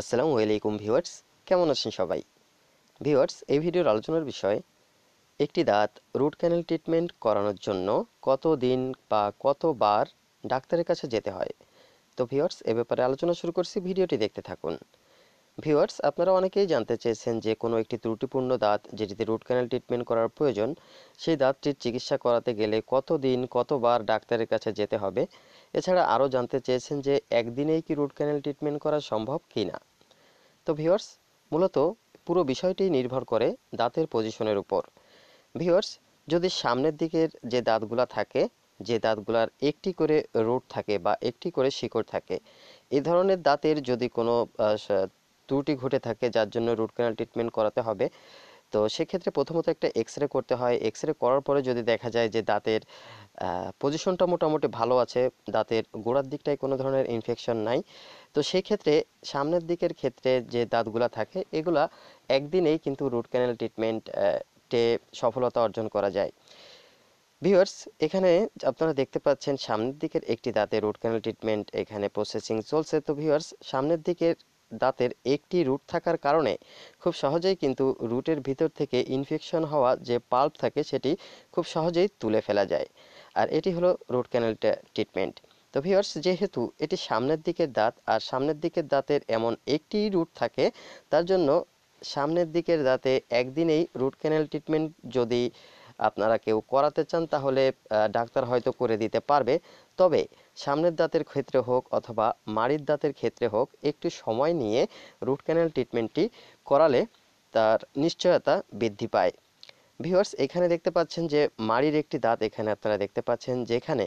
আসসালাম ওয়েলাইকুম ভিউয়ার্স কেমন আছেন সবাই ভিউয়ার্স এই ভিডিওর আলোচনার বিষয় একটি দাঁত রুট ক্যানেল ট্রিটমেন্ট করানোর জন্য কত দিন বা কতবার ডাক্তারের কাছে যেতে হয় তো ভিউয়ার্স এ ব্যাপারে আলোচনা শুরু করছি ভিডিওটি দেখতে থাকুন ভিউয়ার্স আপনারা অনেকেই জানতে চেয়েছেন যে কোনো একটি ত্রুটিপূর্ণ দাঁত যেটিতে রুট ক্যানেল ট্রিটমেন্ট করার প্রয়োজন সেই দাঁতটির চিকিৎসা করাতে গেলে কত দিন কতবার ডাক্তারের কাছে যেতে হবে এছাড়া আরও জানতে চেয়েছেন যে একদিনেই কি রুট ক্যানেল ট্রিটমেন্ট করা সম্ভব কি না তো ভিউয়ার্স মূলত পুরো বিষয়টি নির্ভর করে দাঁতের পজিশনের উপর ভিউয়ার্স যদি সামনের দিকের যে দাঁতগুলা থাকে যে দাঁতগুলার একটি করে রুট থাকে বা একটি করে শিকড় থাকে এ ধরনের দাঁতের যদি কোনো ত্রুটি ঘটে থাকে যার জন্য রুট ক্যানাল ট্রিটমেন্ট করাতে হবে তো সেক্ষেত্রে প্রথমত একটা এক্স রে করতে হয় এক্স রে করার পরে যদি দেখা যায় যে দাঁতের পজিশনটা মোটামুটি ভালো আছে দাঁতের গোড়ার দিকটায় কোনো ধরনের ইনফেকশন নাই তো সেক্ষেত্রে সামনের দিকের ক্ষেত্রে যে দাঁতগুলো থাকে এগুলা একদিনেই কিন্তু রুট ক্যানাল ট্রিটমেন্টে সফলতা অর্জন করা যায় ভিউয়ার্স এখানে আপনারা দেখতে পাচ্ছেন সামনের দিকের একটি দাঁতে রুট ক্যানাল ট্রিটমেন্ট এখানে প্রসেসিং চলছে তো ভিউয়ার্স সামনের দিকের দাঁতের একটি রুট থাকার কারণে খুব সহজেই কিন্তু রুটের ভিতর থেকে ইনফেকশন হওয়া যে পাল্প থাকে সেটি খুব সহজেই তুলে ফেলা যায় আর এটি হলো রুট ক্যানেল ট্রিটমেন্ট তো ভিওর্স যেহেতু এটি সামনের দিকের দাঁত আর সামনের দিকের দাঁতের এমন একটি রুট থাকে তার জন্য সামনের দিকের দাঁতে একদিনেই রুট ক্যানেল ট্রিটমেন্ট যদি আপনারা কেউ করাতে চান তাহলে ডাক্তার হয়তো করে দিতে পারবে তবে সামনের দাঁতের ক্ষেত্রে হোক অথবা মাড়ির দাঁতের ক্ষেত্রে হোক একটু সময় নিয়ে রুট ক্যানেল ট্রিটমেন্টটি করালে তার নিশ্চয়তা বৃদ্ধি পায় ভিওর্স এখানে দেখতে পাচ্ছেন যে মাড়ির একটি দাঁত এখানে আপনারা দেখতে পাচ্ছেন যেখানে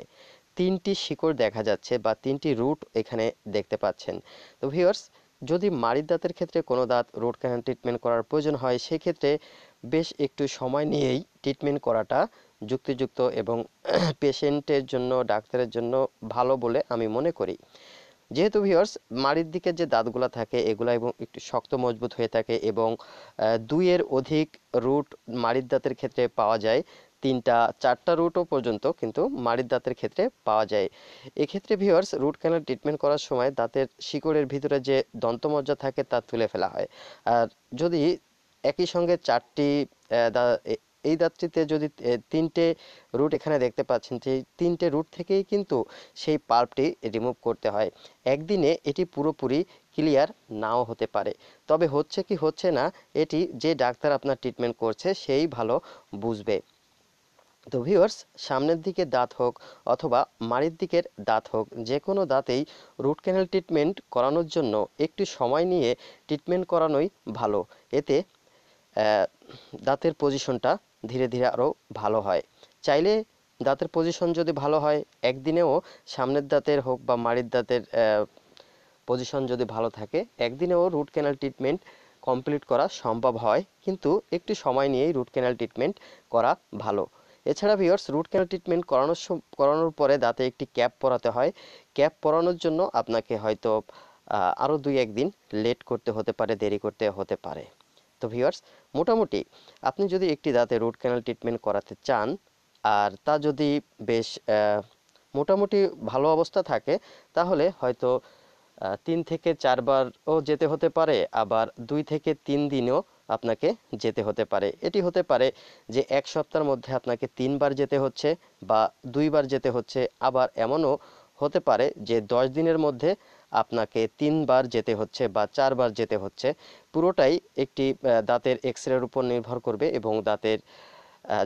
তিনটি শিকড় দেখা যাচ্ছে বা তিনটি রুট এখানে দেখতে পাচ্ছেন তো ভিওয়ার্স যদি মাড়ির দাঁতের ক্ষেত্রে কোনো দাঁত রুট ক্যানাল ট্রিটমেন্ট করার প্রয়োজন হয় সেক্ষেত্রে বেশ একটু সময় নিয়েই ট্রিটমেন্ট করাটা যুক্তিযুক্ত এবং পেশেন্টের জন্য ডাক্তারের জন্য ভালো বলে আমি মনে করি যেহেতু ভিওর্স মাড়ির দিকে যে দাঁতগুলো থাকে এগুলো এবং একটু শক্ত মজবুত হয়ে থাকে এবং দুইয়ের অধিক রুট মাড়ির দাঁতের ক্ষেত্রে পাওয়া যায় তিনটা চারটা রুটও পর্যন্ত কিন্তু মাড়ির দাঁতের ক্ষেত্রে পাওয়া যায় এক্ষেত্রে ভিওয়ার্স রুট ক্যানাল ট্রিটমেন্ট করার সময় দাঁতের শিকড়ের ভিতরে যে দন্তমজ্জা থাকে তা তুলে ফেলা হয় আর যদি একই সঙ্গে চারটি এই দাঁতটিতে যদি তিনটে রুট এখানে দেখতে পাচ্ছেন যে তিনটে রুট থেকেই কিন্তু সেই পাল্পটি রিমুভ করতে হয় একদিনে এটি পুরোপুরি ক্লিয়ার নাও হতে পারে তবে হচ্ছে কি হচ্ছে না এটি যে ডাক্তার আপনার ট্রিটমেন্ট করছে সেই ভালো বুঝবে তো ভিউয়ার্স সামনের দিকে দাঁত হোক অথবা মাড়ির দিকের দাঁত হোক যে কোনো দাঁতেই রুট ক্যানেল ট্রিটমেন্ট করানোর জন্য একটু সময় নিয়ে ট্রিটমেন্ট করানোই ভালো এতে দাঁতের পজিশনটা ধীরে ধীরে আরও ভালো হয় চাইলে দাঁতের পজিশন যদি ভালো হয় একদিনেও সামনের দাঁতের হোক বা মাড়ির দাঁতের পজিশন যদি ভালো থাকে একদিনেও রুট ক্যানাল ট্রিটমেন্ট কমপ্লিট করা সম্ভব হয় কিন্তু একটু সময় নিয়েই রুট ক্যানাল ট্রিটমেন্ট করা ভালো এছাড়া ভিওর্স রুট ক্যানাল ট্রিটমেন্ট করানোর করানোর পরে দাঁতে একটি ক্যাপ পরাতে হয় ক্যাপ পরানোর জন্য আপনাকে হয়তো আরও দুই একদিন লেট করতে হতে পারে দেরি করতে হতে পারে তো ভিওর্স মোটামুটি আপনি যদি একটি দাঁতে রুট ক্যানাল ট্রিটমেন্ট করাতে চান আর তা যদি বেশ মোটামুটি ভালো অবস্থা থাকে তাহলে হয়তো তিন থেকে চারবারও যেতে হতে পারে আবার দুই থেকে তিন দিনও আপনাকে যেতে হতে পারে এটি হতে পারে যে এক সপ্তাহের মধ্যে আপনাকে তিনবার যেতে হচ্ছে বা দুইবার যেতে হচ্ছে আবার এমনও হতে পারে যে দশ দিনের মধ্যে আপনাকে তিনবার যেতে হচ্ছে বা চারবার যেতে হচ্ছে পুরোটাই একটি দাঁতের এক্স রের উপর নির্ভর করবে এবং দাঁতের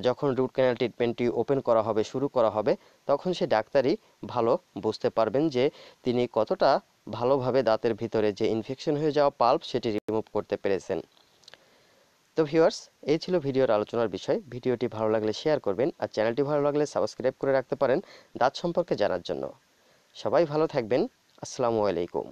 যখন রুট ক্যানাল ট্রিটমেন্টটি ওপেন করা হবে শুরু করা হবে তখন সে ডাক্তারই ভালো বুঝতে পারবেন যে তিনি কতটা ভালোভাবে দাঁতের ভিতরে যে ইনফেকশন হয়ে যাওয়া পাল্প সেটি রিমুভ করতে পেরেছেন তো ভিউয়ার্স এই ছিল ভিডিওর আলোচনার বিষয় ভিডিওটি ভালো লাগলে শেয়ার করবেন আর চ্যানেলটি ভালো লাগলে সাবস্ক্রাইব করে রাখতে পারেন দাঁত সম্পর্কে জানার জন্য সবাই ভালো থাকবেন আসসালামু আলাইকুম